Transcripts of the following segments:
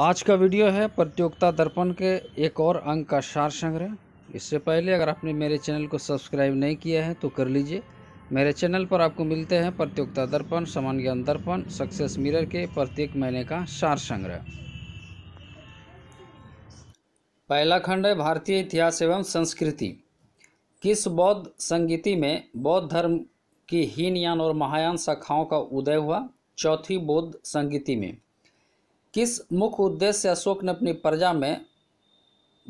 आज का वीडियो है प्रतियोगिता दर्पण के एक और अंक का सार संग्रह इससे पहले अगर आपने मेरे चैनल को सब्सक्राइब नहीं किया है तो कर लीजिए मेरे चैनल पर आपको मिलते हैं प्रतियोगिता दर्पण समान ज्ञान दर्पण सक्सेस मिरर के प्रत्येक महीने का सार संग्रह पहला खंड है भारतीय इतिहास एवं संस्कृति किस बौद्ध संगीति में बौद्ध धर्म की हीनयान और महायान शाखाओं का उदय हुआ चौथी बौद्ध संगीति में किस मुख्य उद्देश्य से अशोक ने अपनी प्रजा में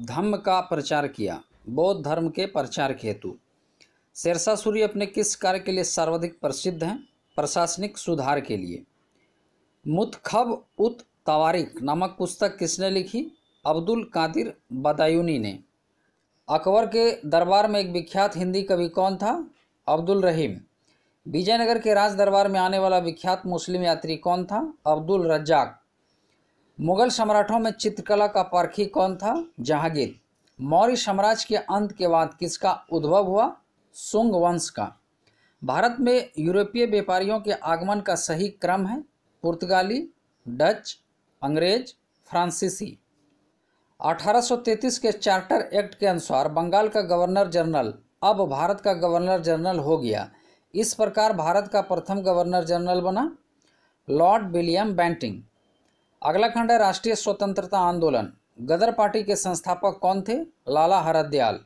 धम्म का प्रचार किया बौद्ध धर्म के प्रचार के हेतु शेरशाह सूरी अपने किस कार्य के लिए सर्वाधिक प्रसिद्ध हैं प्रशासनिक सुधार के लिए मुतखब उत तवारिक नामक पुस्तक किसने लिखी अब्दुल कादिर बदायूनी ने अकबर के दरबार में एक विख्यात हिंदी कवि कौन था अब्दुल रहीम विजयनगर के राज दरबार में आने वाला विख्यात मुस्लिम यात्री कौन था अब्दुल रज्जाक मुगल सम्राटों में चित्रकला का परखी कौन था जहांगीर मौर्य साम्राज्य के अंत के बाद किसका उद्भव हुआ सुंग वंश का भारत में यूरोपीय व्यापारियों के आगमन का सही क्रम है पुर्तगाली डच अंग्रेज फ्रांसीसी 1833 के चार्टर एक्ट के अनुसार बंगाल का गवर्नर जनरल अब भारत का गवर्नर जनरल हो गया इस प्रकार भारत का प्रथम गवर्नर जनरल बना लॉर्ड विलियम बैंटिंग अगला खंड है राष्ट्रीय स्वतंत्रता आंदोलन गदर पार्टी के संस्थापक कौन थे लाला हरदयाल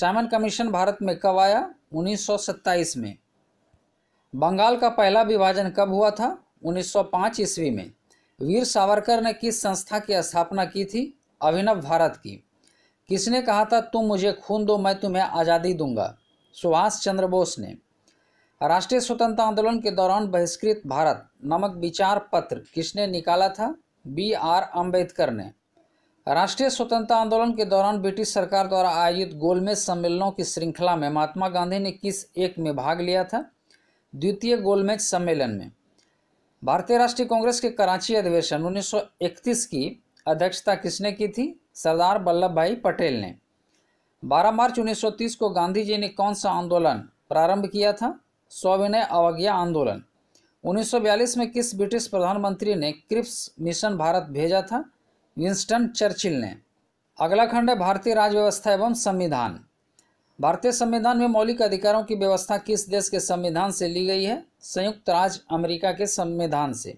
सैमन कमीशन भारत में कब आया 1927 में बंगाल का पहला विभाजन कब हुआ था 1905 ईस्वी में वीर सावरकर ने किस संस्था की स्थापना की थी अभिनव भारत की किसने कहा था तुम मुझे खून दो मैं तुम्हें आज़ादी दूंगा सुभाष चंद्र बोस ने राष्ट्रीय स्वतंत्रता आंदोलन के दौरान बहिष्कृत भारत नामक विचार पत्र किसने निकाला था बी आर अम्बेडकर ने राष्ट्रीय स्वतंत्रता आंदोलन के दौरान ब्रिटिश सरकार द्वारा आयोजित गोलमेज सम्मेलनों की श्रृंखला में महात्मा गांधी ने किस एक में भाग लिया था द्वितीय गोलमेज सम्मेलन में भारतीय राष्ट्रीय कांग्रेस के कराची अधिवेशन 1931 की अध्यक्षता किसने की थी सरदार वल्लभ भाई पटेल ने 12 मार्च 1930 को गांधी जी ने कौन सा आंदोलन प्रारंभ किया था स्वविनय अवज्ञा आंदोलन 1942 में किस ब्रिटिश प्रधानमंत्री ने क्रिप्स मिशन भारत भेजा था विंस्टन चर्चिल ने अगला खंड है भारतीय राज्य व्यवस्था एवं संविधान भारतीय संविधान में मौलिक अधिकारों की व्यवस्था किस देश के संविधान से ली गई है संयुक्त राज्य अमेरिका के संविधान से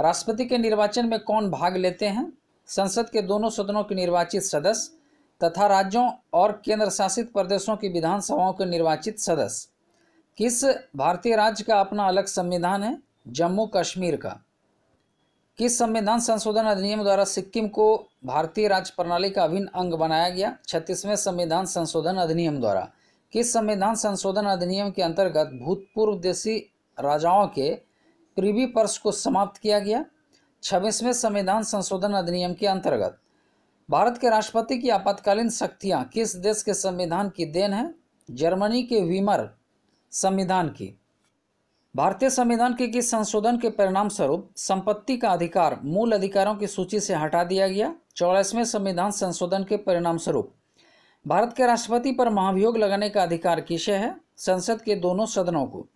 राष्ट्रपति के निर्वाचन में कौन भाग लेते हैं संसद के दोनों सदनों के निर्वाचित सदस्य तथा राज्यों और केंद्र शासित प्रदेशों की विधानसभाओं के निर्वाचित सदस्य किस भारतीय राज्य का अपना अलग संविधान है जम्मू कश्मीर का किस संविधान संशोधन अधिनियम द्वारा सिक्किम को भारतीय राज्य प्रणाली का अभिन्न अंग बनाया गया छत्तीसवें संविधान संशोधन अधिनियम द्वारा किस संविधान संशोधन अधिनियम के अंतर्गत भूतपूर्व देशी राजाओं के प्रीवी पर्स को समाप्त किया गया छब्बीसवें संविधान संशोधन अधिनियम के अंतर्गत भारत के राष्ट्रपति की आपातकालीन शक्तियाँ किस देश के संविधान की देन है जर्मनी के वीमर संविधान की भारतीय संविधान के किस संशोधन के परिणाम स्वरूप संपत्ति का अधिकार मूल अधिकारों की सूची से हटा दिया गया चौरासवें संविधान संशोधन के परिणाम स्वरूप भारत के राष्ट्रपति पर महाभियोग लगाने का अधिकार किसे है संसद के दोनों सदनों को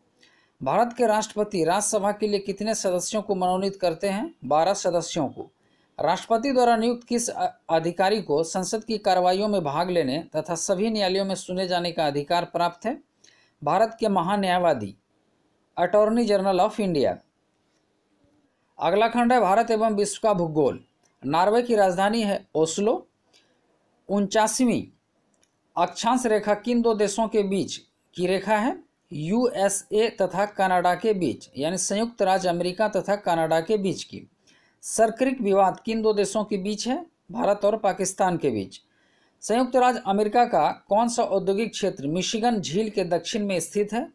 भारत के राष्ट्रपति राज्यसभा के लिए कितने सदस्यों को मनोनीत करते हैं बारह सदस्यों को राष्ट्रपति द्वारा नियुक्त किस अधिकारी को संसद की कार्रवाइयों में भाग लेने तथा सभी न्यायालयों में सुने जाने का अधिकार प्राप्त है भारत के महान्यायवादी अटॉर्नी जनरल ऑफ इंडिया अगला खंड है भारत एवं विश्व का भूगोल नॉर्वे की राजधानी है ओस्लो उनचासवीं अक्षांश रेखा किन दो देशों के बीच की रेखा है यूएसए तथा कनाडा के बीच यानी संयुक्त राज्य अमेरिका तथा कनाडा के बीच की सरकृत विवाद किन दो देशों के बीच है भारत और पाकिस्तान के बीच संयुक्त राज्य अमेरिका का कौन सा औद्योगिक क्षेत्र मिशिगन झील के दक्षिण में स्थित है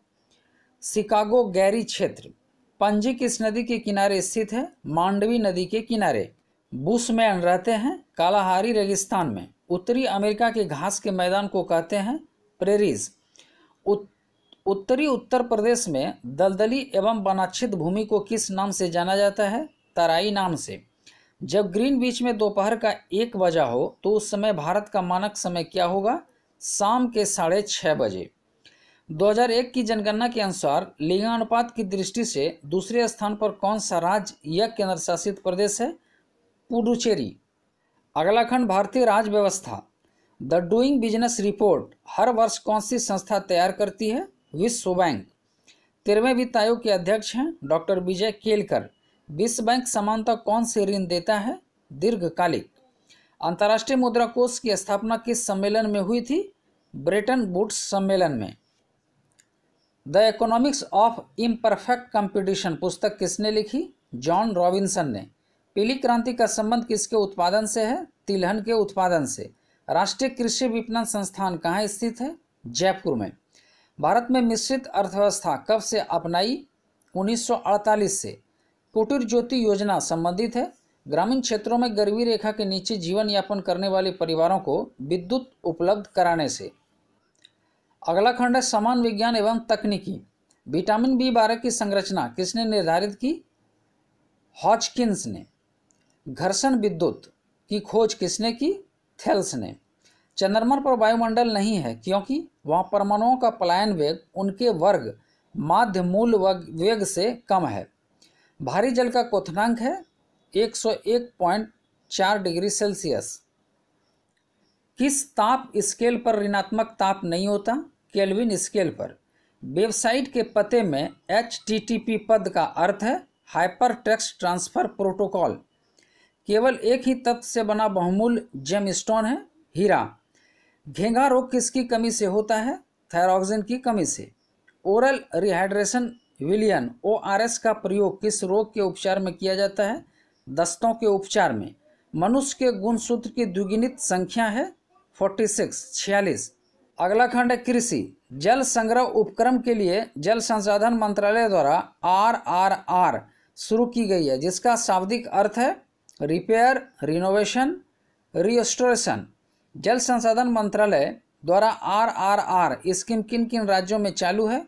शिकागो गैरी क्षेत्र पंजी किस नदी के किनारे स्थित है मांडवी नदी के किनारे बुशमैन रहते हैं कालाहारी रेगिस्तान में उत्तरी अमेरिका के घास के मैदान को कहते हैं प्रेरीज उत, उत्तरी उत्तर प्रदेश में दलदली एवं वनाक्षित भूमि को किस नाम से जाना जाता है तराई नाम से जब ग्रीन बीच में दोपहर का एक बजा हो तो उस समय भारत का मानक समय क्या होगा शाम के साढ़े छः बजे 2001 की जनगणना के अनुसार लिंगानुपात की दृष्टि से दूसरे स्थान पर कौन सा राज्य या केंद्र शासित प्रदेश है पुडुचेरी अगला खंड भारतीय राज्य व्यवस्था द डूइंग बिजनेस रिपोर्ट हर वर्ष कौन सी संस्था तैयार करती है विश्व बैंक तेरहवें वित्त आयोग के अध्यक्ष हैं डॉक्टर विजय केलकर विश्व बैंक सामान्यतः कौन से ऋण देता है दीर्घकालिक अंतर्राष्ट्रीय मुद्रा कोष की स्थापना किस सम्मेलन में हुई थी ब्रिटेन बुट्स सम्मेलन में the economics of imperfect competition पुस्तक किसने लिखी जॉन रॉबिन्सन ने पीली क्रांति का संबंध किसके उत्पादन से है तिलहन के उत्पादन से राष्ट्रीय कृषि विपणन संस्थान कहाँ स्थित है जयपुर में भारत में मिश्रित अर्थव्यवस्था कब से अपनाई 1948 से कुटीर ज्योति योजना संबंधित है ग्रामीण क्षेत्रों में गरीबी रेखा के नीचे जीवन यापन करने वाले परिवारों को विद्युत उपलब्ध कराने से अगला खंड है समान विज्ञान एवं तकनीकी विटामिन बी बारह की संरचना किसने निर्धारित की हॉचकिंस ने घर्षण विद्युत की खोज किसने की थेल्स ने चंद्रमा पर वायुमंडल नहीं है क्योंकि वहाँ परमाणुओं का पलायन वेग उनके वर्ग माध्य मूल वेग से कम है भारी जल का क्वथनांक है 101.4 डिग्री सेल्सियस किस ताप स्केल पर ऋणात्मक ताप नहीं होता केल्विन स्केल पर वेबसाइट के पते में एच पद का अर्थ है हाइपर टेक्स ट्रांसफ़र प्रोटोकॉल केवल एक ही तत्व से बना बहुमूल्य जेम स्टोन है हीरा घेंगा रोग किसकी कमी से होता है थायरॉक्सिन की कमी से ओरल रिहाइड्रेशन विलियन ओ का प्रयोग किस रोग के उपचार में किया जाता है दस्तों के उपचार में मनुष्य के गुण सूत्र की द्विगुणित संख्या है फोर्टी सिक्स छियालीस अगला खंड है कृषि जल संग्रह उपक्रम के लिए जल संसाधन मंत्रालय द्वारा आर आर आर शुरू की गई है जिसका शाब्दिक अर्थ है रिपेयर रिनोवेशन रिस्टोरेशन जल संसाधन मंत्रालय द्वारा आर आर आर स्कीम किन किन राज्यों में चालू है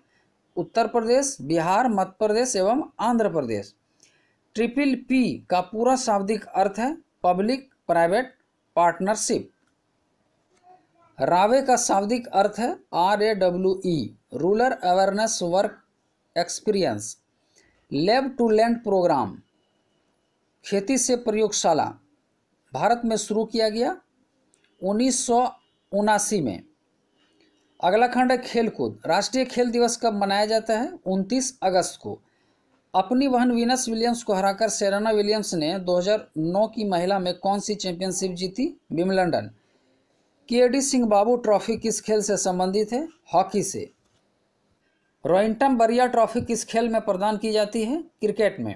उत्तर प्रदेश बिहार मध्य प्रदेश एवं आंध्र प्रदेश ट्रिपल पी का पूरा शाब्दिक अर्थ है पब्लिक प्राइवेट पार्टनरशिप रावे का शाब्दिक अर्थ है R A W E rural awareness work experience lab to land programme खेती से प्रयोगशाला भारत में शुरू किया गया उन्नीस में अगला खंड है खेलकूद राष्ट्रीय खेल दिवस कब मनाया जाता है 29 अगस्त को अपनी बहन वीनस विलियम्स को हराकर सेरेना विलियम्स ने 2009 की महिला में कौन सी चैंपियनशिप जीती विमलंडन के डी सिंह बाबू ट्रॉफी किस खेल से संबंधित है हॉकी से रोइंटम बरिया ट्रॉफी किस खेल में प्रदान की जाती है क्रिकेट में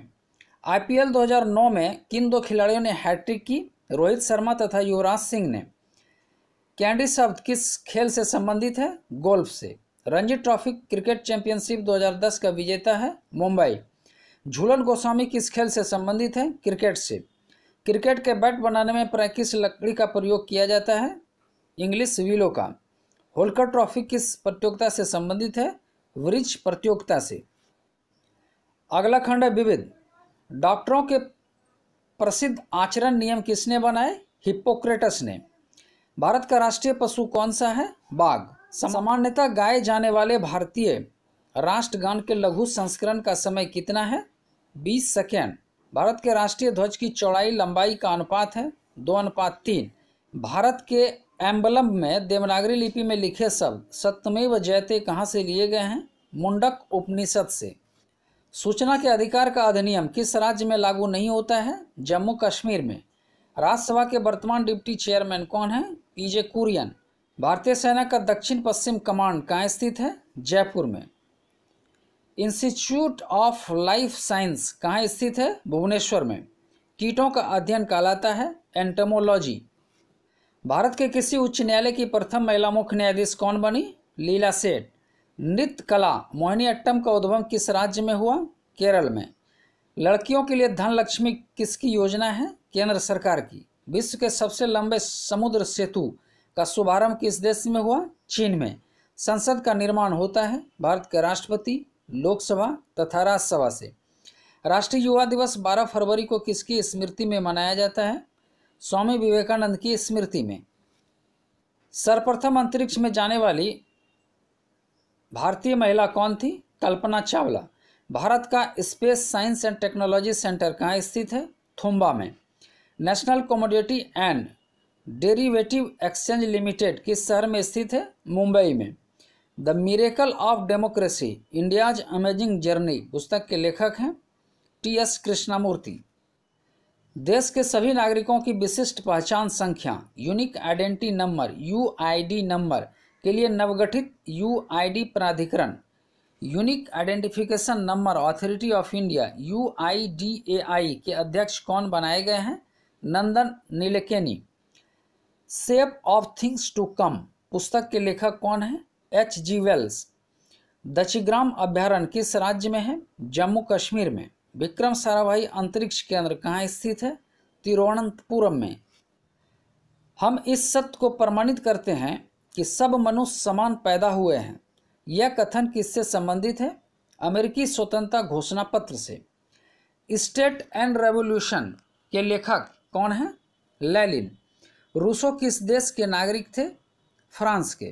आईपीएल 2009 में किन दो खिलाड़ियों ने हैट्रिक की रोहित शर्मा तथा युवराज सिंह ने कैंडी शब्द किस खेल से संबंधित है गोल्फ से रणजी ट्रॉफी क्रिकेट चैंपियनशिप 2010 का विजेता है मुंबई झूलन गोस्वामी किस खेल से संबंधित है क्रिकेट से क्रिकेट के बैट बनाने में किस लकड़ी का प्रयोग किया जाता है इंग्लिश विलो का होलकर ट्रॉफी किस प्रतियोगिता से संबंधित है वृक्ष प्रतियोगिता से अगला खंड है विविध डॉक्टरों के प्रसिद्ध आचरण नियम किसने बनाए हिप्पोक्रेटस ने भारत का राष्ट्रीय पशु कौन सा है बाघ सामान्यतः गाए जाने वाले भारतीय राष्ट्रगान के लघु संस्करण का समय कितना है 20 सेकेंड भारत के राष्ट्रीय ध्वज की चौड़ाई लंबाई का अनुपात है दो अनुपात तीन भारत के एम्बलम में देवनागरी लिपि में लिखे शब्द सत्यमेव जयते कहाँ से लिए गए हैं मुंडक उपनिषद से सूचना के अधिकार का अधिनियम किस राज्य में लागू नहीं होता है जम्मू कश्मीर में राज्यसभा के वर्तमान डिप्टी चेयरमैन कौन है पीजे कुरियन भारतीय सेना का दक्षिण पश्चिम कमांड कहाँ स्थित है जयपुर में इंस्टीट्यूट ऑफ लाइफ साइंस कहाँ स्थित है भुवनेश्वर में कीटों का अध्ययन कहलाता है एंटमोलॉजी भारत के किसी उच्च न्यायालय की प्रथम महिला मुख्य न्यायाधीश कौन बनी लीला सेठ नृत्य कला मोहिनीअट्टम का उद्भव किस राज्य में हुआ केरल में लड़कियों के लिए धन लक्ष्मी किसकी योजना है केंद्र सरकार की विश्व के सबसे लंबे समुद्र सेतु का शुभारंभ किस देश में हुआ चीन में संसद का निर्माण होता है भारत के राष्ट्रपति लोकसभा तथा राज्यसभा से राष्ट्रीय युवा दिवस 12 फरवरी को किसकी स्मृति में मनाया जाता है स्वामी विवेकानंद की स्मृति में सर्वप्रथम अंतरिक्ष में जाने वाली भारतीय महिला कौन थी कल्पना चावला भारत का space science and technology centre कहाँ स्थित है थुम्बा में national commodity and derivative exchange limited किस शहर में स्थित है मुंबई में the miracle of democracy India's amazing journey पुस्तक के लेखक हैं टी एस कृष्णामूर्ति देश के सभी नागरिकों की विशिष्ट पहचान संख्या unique identity number U number के लिए नवगठित यू प्राधिकरण unique identification number authority of India U के अध्यक्ष कौन बनाए गए हैं Nandan Nilekani shape of things to come पुस्तक के लेखक कौन है एच जी वेल्स दचिग्राम अभ्यारण किस राज्य में है जम्मू कश्मीर में विक्रम साराभाई अंतरिक्ष केंद्र कहाँ स्थित है तिरुवनंतपुरम में हम इस सत्य को प्रमाणित करते हैं कि सब मनुष्य समान पैदा हुए हैं यह कथन किससे संबंधित है अमेरिकी स्वतंत्रता घोषणा पत्र से स्टेट एंड रेवोल्यूशन के लेखक कौन है लेलिन रूसो किस देश के नागरिक थे फ्रांस के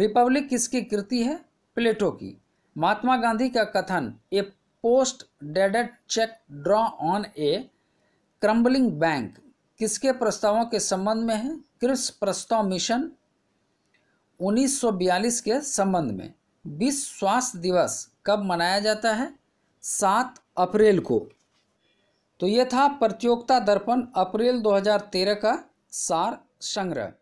रिपब्लिक किसकी कृति है प्लेटो की महात्मा गांधी का कथन a post dated cheque draw on a crumbling bank किसके प्रस्तावों के संबंध में है क्रिस प्रस्ताव मिशन 1942 के संबंध में विश्व स्वास्थ्य दिवस कब मनाया जाता है सात अप्रैल को तो यह था प्रतियोगिता दर्पण अप्रैल 2013 का सार संग्रह